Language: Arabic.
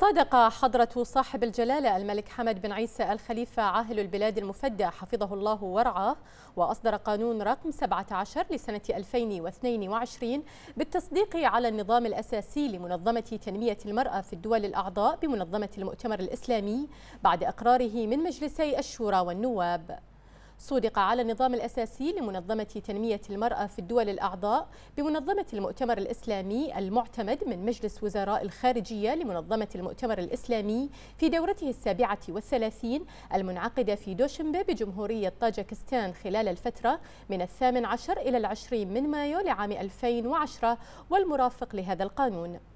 صادق حضرة صاحب الجلالة الملك حمد بن عيسى الخليفة عاهل البلاد المفدى حفظه الله ورعاه وأصدر قانون رقم 17 لسنة 2022 بالتصديق على النظام الأساسي لمنظمة تنمية المرأة في الدول الأعضاء بمنظمة المؤتمر الإسلامي بعد إقراره من مجلسي الشورى والنواب صودق على النظام الأساسي لمنظمة تنمية المرأة في الدول الأعضاء بمنظمة المؤتمر الإسلامي المعتمد من مجلس وزراء الخارجية لمنظمة المؤتمر الإسلامي في دورته السابعة والثلاثين المنعقدة في دوشنبه بجمهورية طاجكستان خلال الفترة من الثامن عشر إلى العشرين من مايو لعام 2010 والمرافق لهذا القانون